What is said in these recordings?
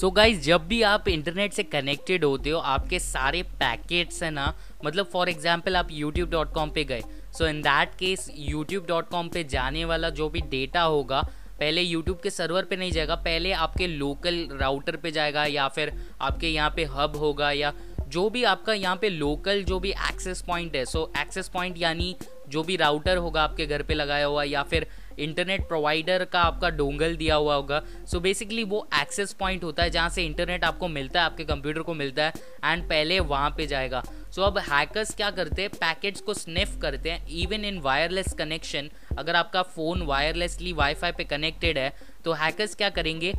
सो so guys जब भी आप इंटरनेट से कनेक्टेड होते हो आपके सारे पैकेट्स हैं ना मतलब फॉर एग्जाम्पल आप यूट्यूब डॉट कॉम पे गए so in that case YouTube dot com पे जाने वाला जो भी डेटा होगा पहले यूट्यूब के सर्वर पे नहीं जाएगा पहले आपके लोकल राउटर पे जाएगा या फिर आपके यहाँ पे हब होगा या जो भी आपका यहाँ पे लोकल जो भी एक्सेस पॉइंट है सो एक्सेस पॉइंट यानी जो भी राउटर होगा आपके घर पे लगाया हुआ या फिर इंटरनेट प्रोवाइडर का आपका डोंगल दिया हुआ होगा सो बेसिकली वो एक्सेस पॉइंट होता है जहाँ से इंटरनेट आपको मिलता है आपके कंप्यूटर को मिलता है एंड पहले वहाँ पे जाएगा सो so अब हैकर्स क्या करते हैं पैकेट्स को स्निफ करते हैं इवन इन वायरलेस कनेक्शन अगर आपका फ़ोन वायरलेसली वाईफाई पे कनेक्टेड है तो हैकर्स क्या करेंगे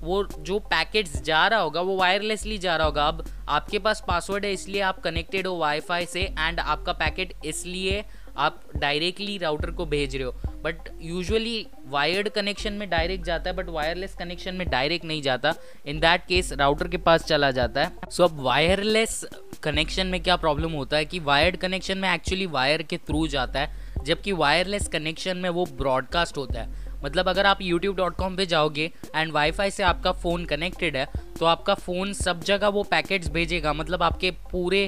वो जो पैकेट्स जा रहा होगा वो वायरलेसली जा रहा होगा अब आपके पास पासवर्ड है इसलिए आप कनेक्टेड हो वाईफाई से एंड आपका पैकेट इसलिए आप डायरेक्टली राउटर को भेज रहे हो बट यूजुअली वायर्ड कनेक्शन में डायरेक्ट जाता है बट वायरलेस कनेक्शन में डायरेक्ट नहीं जाता इन दैट केस राउटर के पास चला जाता है सो so, अब वायरलेस कनेक्शन में क्या प्रॉब्लम होता है कि वायर्ड कनेक्शन में एक्चुअली वायर के थ्रू जाता है जबकि वायरलेस कनेक्शन में वो ब्रॉडकास्ट होता है मतलब अगर आप youtube.com पे जाओगे एंड वाईफाई से आपका फ़ोन कनेक्टेड है तो आपका फ़ोन सब जगह वो पैकेट्स भेजेगा मतलब आपके पूरे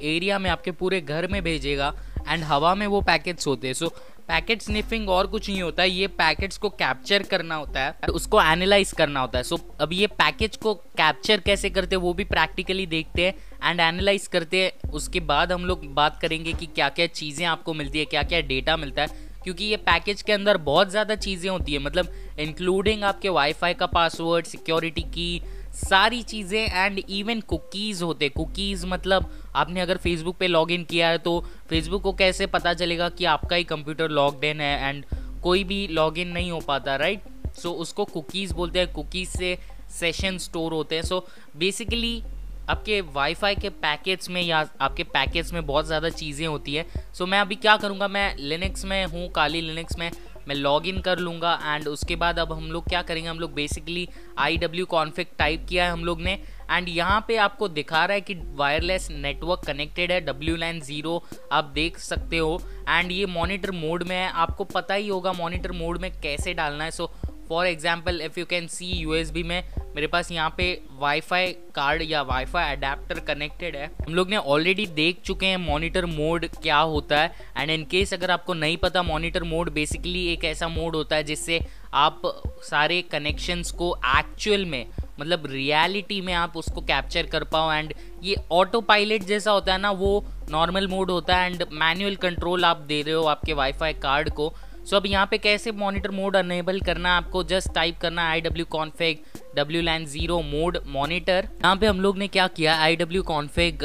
एरिया में आपके पूरे घर में भेजेगा एंड हवा में वो पैकेट्स होते हैं सो so, पैकेट स्निफिंग और कुछ नहीं होता है ये पैकेट्स को कैप्चर करना होता है तो उसको एनालाइज करना होता है सो अब ये पैकेज को कैप्चर कैसे करते हैं वो भी प्रैक्टिकली देखते हैं एंड एनालाइज करते हैं उसके बाद हम लोग बात करेंगे कि क्या क्या चीज़ें आपको मिलती है क्या क्या डेटा मिलता है क्योंकि ये पैकेज के अंदर बहुत ज़्यादा चीज़ें होती है मतलब इंक्लूडिंग आपके वाईफाई का पासवर्ड सिक्योरिटी की सारी चीज़ें एंड इवन कुकीज़ होते कुकीज़ मतलब आपने अगर फेसबुक पे लॉग इन किया है तो फेसबुक को कैसे पता चलेगा कि आपका ही कंप्यूटर लॉग इन है एंड कोई भी लॉग इन नहीं हो पाता राइट सो so, उसको कुकीज़ बोलते हैं कुकीज़ से सेशन स्टोर होते हैं सो so, बेसिकली आपके वाईफाई के पैकेट्स में या आपके पैकेट्स में बहुत ज़्यादा चीज़ें होती है सो so, मैं अभी क्या करूँगा मैं लिनक्स में हूँ काली लिनक्स में मैं लॉग इन कर लूँगा एंड उसके बाद अब हम लोग क्या करेंगे हम लोग basically I W config type किया है हम लोग ने एंड यहाँ पे आपको दिखा रहा है कि वायरलेस नेटवर्क कनेक्टेड है डब्ल्यू लाइन ज़ीरो आप देख सकते हो एंड ये मॉनिटर मोड में है आपको पता ही होगा मॉनिटर मोड में कैसे डालना है so so, for example if you can see U S B में मेरे पास यहाँ पे वाईफाई कार्ड या वाईफाई अडेप्टर कनेक्टेड है हम लोग ने ऑलरेडी देख चुके हैं मॉनिटर मोड क्या होता है एंड इन केस अगर आपको नहीं पता मॉनिटर मोड बेसिकली एक ऐसा मोड होता है जिससे आप सारे कनेक्शंस को एक्चुअल में मतलब रियलिटी में आप उसको कैप्चर कर पाओ एंड ये ऑटो पायलट जैसा होता है ना वो नॉर्मल मोड होता है एंड मैनुअल कंट्रोल आप दे रहे हो आपके वाईफाई कार्ड को सो so, अब यहाँ पे कैसे मॉनिटर मोड अनेबल करना आपको जस्ट टाइप करना I W config W line zero mode monitor यहाँ पे हम लोग ने क्या किया I W config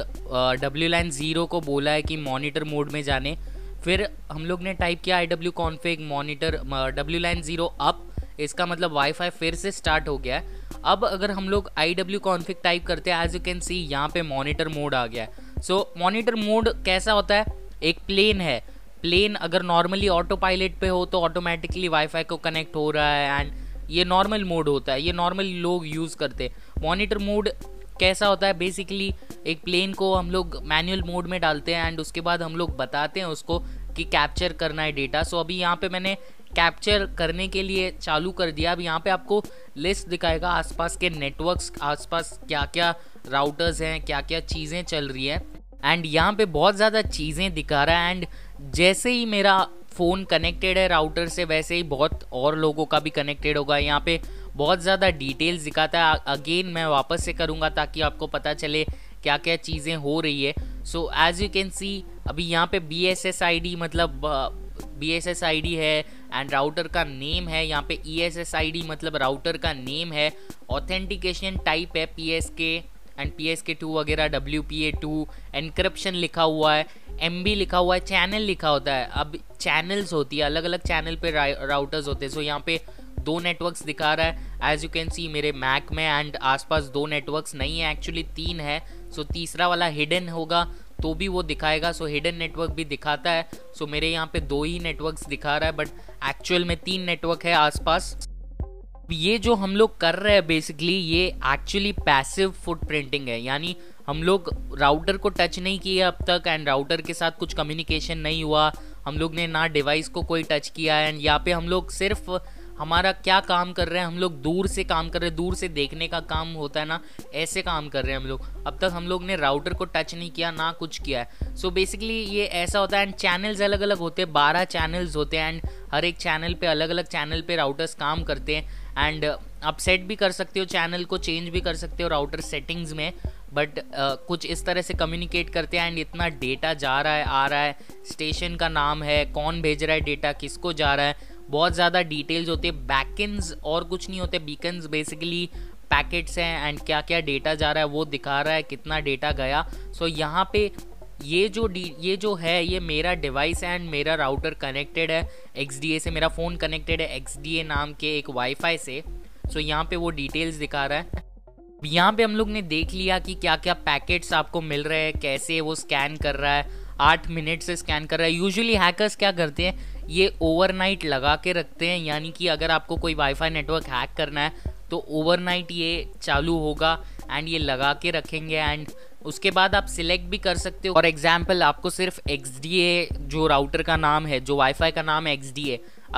W line zero को बोला है कि मॉनिटर मोड में जाने फिर हम लोग ने टाइप किया I W config monitor W line zero up इसका मतलब वाईफाई फिर से स्टार्ट हो गया है अब अगर हम लोग आई डब्ल्यू कॉन्फिक टाइप करते हैं एज यू कैन सी यहाँ पे मॉनिटर मोड आ गया है सो मॉनिटर मोड कैसा होता है एक प्लेन है प्लेन अगर नॉर्मली ऑटो पायलट पे हो तो ऑटोमेटिकली वाईफाई को कनेक्ट हो रहा है एंड ये नॉर्मल मोड होता है ये नॉर्मल लोग यूज़ करते हैं मॉनिटर मोड कैसा होता है बेसिकली एक प्लेन को हम लोग मैनुअल मोड में डालते हैं एंड उसके बाद हम लोग बताते हैं उसको कि कैप्चर करना है डेटा सो so, अभी यहाँ पे मैंने कैप्चर करने के लिए चालू कर दिया अब यहाँ पे आपको लिस्ट दिखाएगा आसपास के नेटवर्क्स आसपास क्या क्या राउटर्स हैं क्या क्या चीज़ें चल रही हैं एंड यहाँ पे बहुत ज़्यादा चीज़ें दिखा रहा है एंड जैसे ही मेरा फ़ोन कनेक्टेड है राउटर से वैसे ही बहुत और लोगों का भी कनेक्टेड होगा यहाँ पे बहुत ज़्यादा डिटेल्स दिखाता है अगेन मैं वापस से करूँगा ताकि आपको पता चले क्या क्या चीज़ें हो रही है so as you can see अभी यहाँ पे B S S I D मतलब B S S I D है एंड राउटर का नेम है यहाँ पे E S S I D मतलब राउटर का नेम है ऑथेंटिकेशन टाइप है P S K and P S K two वगैरह W P A two and corruption लिखा हुआ है एम बी लिखा हुआ है चैनल लिखा होता है अब चैनल्स होती है अलग अलग चैनल पे राउटर्स होते हैं सो यहाँ पे दो नेटवर्क्स दिखा रहा है एज यू कैन सी मेरे मैक में एंड आसपास दो नेटवर्क्स नहीं है एक्चुअली तीन है सो so, तीसरा वाला हिडन होगा तो भी वो दिखाएगा सो हिडन नेटवर्क भी दिखाता है सो so, मेरे यहाँ पे दो ही नेटवर्क्स दिखा रहा है बट एक्चुअल में तीन नेटवर्क है आसपास ये जो हम लोग कर रहे हैं बेसिकली ये एक्चुअली पैसिव फुट प्रिंटिंग है यानी हम लोग राउटर को टच नहीं किए अब तक एंड राउटर के साथ कुछ कम्युनिकेशन नहीं हुआ हम लोग ने ना डिवाइस को कोई टच किया एंड यहाँ पे हम लोग सिर्फ हमारा क्या काम कर रहे हैं हम लोग दूर से काम कर रहे हैं दूर से देखने का काम होता है ना ऐसे काम कर रहे हैं हम लोग अब तक हम लोग ने राउटर को टच नहीं किया ना कुछ किया है सो so बेसिकली ये ऐसा होता है एंड चैनल्स अलग अलग होते हैं बारह चैनल्स होते हैं एंड हर एक चैनल पर अलग अलग चैनल पर राउटर्स काम करते हैं एंड uh, आप सेट भी कर सकते हो चैनल को चेंज भी कर सकते हो राउटर सेटिंग्स में बट uh, कुछ इस तरह से कम्युनिकेट करते हैं एंड इतना डेटा जा रहा है आ रहा है स्टेशन का नाम है कौन भेज रहा है डेटा किसको जा रहा है बहुत ज़्यादा डिटेल्स होते हैं बैकन्स और कुछ नहीं होते बीकन्स बेसिकली पैकेट्स हैं एंड क्या क्या डेटा जा रहा है वो दिखा रहा है कितना डेटा गया सो so, यहाँ पे ये जो डी ये जो है ये मेरा डिवाइस एंड मेरा राउटर कनेक्टेड है एक्स से मेरा फ़ोन कनेक्टेड है एक्स नाम के एक वाईफाई से सो so, यहाँ पे वो डिटेल्स दिखा रहा है यहाँ पे हम लोग ने देख लिया कि क्या क्या पैकेट्स आपको मिल रहे हैं कैसे वो स्कैन कर रहा है आठ मिनट से स्कैन कर रहा है यूजुअली हैकर्स क्या करते हैं ये ओवरनाइट लगा के रखते हैं यानी कि अगर आपको कोई वाईफाई नेटवर्क हैक करना है तो ओवरनाइट ये चालू होगा एंड ये लगा के रखेंगे एंड उसके बाद आप सिलेक्ट भी कर सकते हो फॉर एग्जाम्पल आपको सिर्फ एक्स जो राउटर का नाम है जो वाईफाई का नाम है एक्स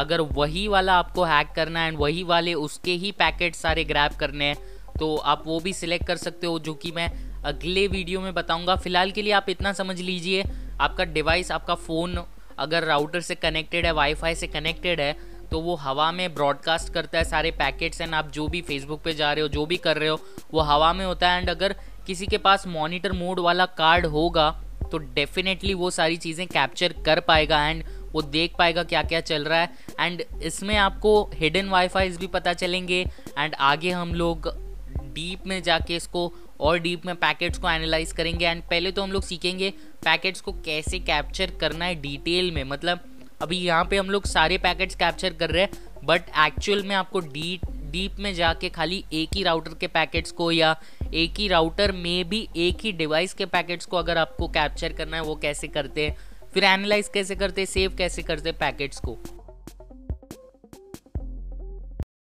अगर वही वाला आपको हैक करना है एंड वही वाले उसके ही पैकेट सारे ग्रैप करने हैं तो आप वो भी सिलेक्ट कर सकते हो जो कि मैं अगले वीडियो में बताऊंगा फिलहाल के लिए आप इतना समझ लीजिए आपका डिवाइस आपका फ़ोन अगर राउटर से कनेक्टेड है वाईफाई से कनेक्टेड है तो वो हवा में ब्रॉडकास्ट करता है सारे पैकेट्स एंड आप जो भी फेसबुक पे जा रहे हो जो भी कर रहे हो वो हवा में होता है एंड अगर किसी के पास मॉनिटर मोड वाला कार्ड होगा तो डेफिनेटली वो सारी चीज़ें कैप्चर कर पाएगा एंड वो देख पाएगा क्या क्या चल रहा है एंड इसमें आपको हिडन वाईफाइज भी पता चलेंगे एंड आगे हम लोग डीप में जाके इसको और डीप में पैकेट्स को एनालाइज करेंगे एंड पहले तो हम लोग सीखेंगे पैकेट्स को कैसे कैप्चर करना है डिटेल में मतलब अभी यहाँ पे हम लोग सारे पैकेट्स कैप्चर कर रहे हैं बट एक्चुअल में आपको डी डीप में जाके खाली एक ही राउटर के पैकेट्स को या एक ही राउटर में भी एक ही डिवाइस के पैकेट्स को अगर आपको कैप्चर करना है वो कैसे करते हैं फिर एनालाइज कैसे करते हैं सेव कैसे करते पैकेट्स को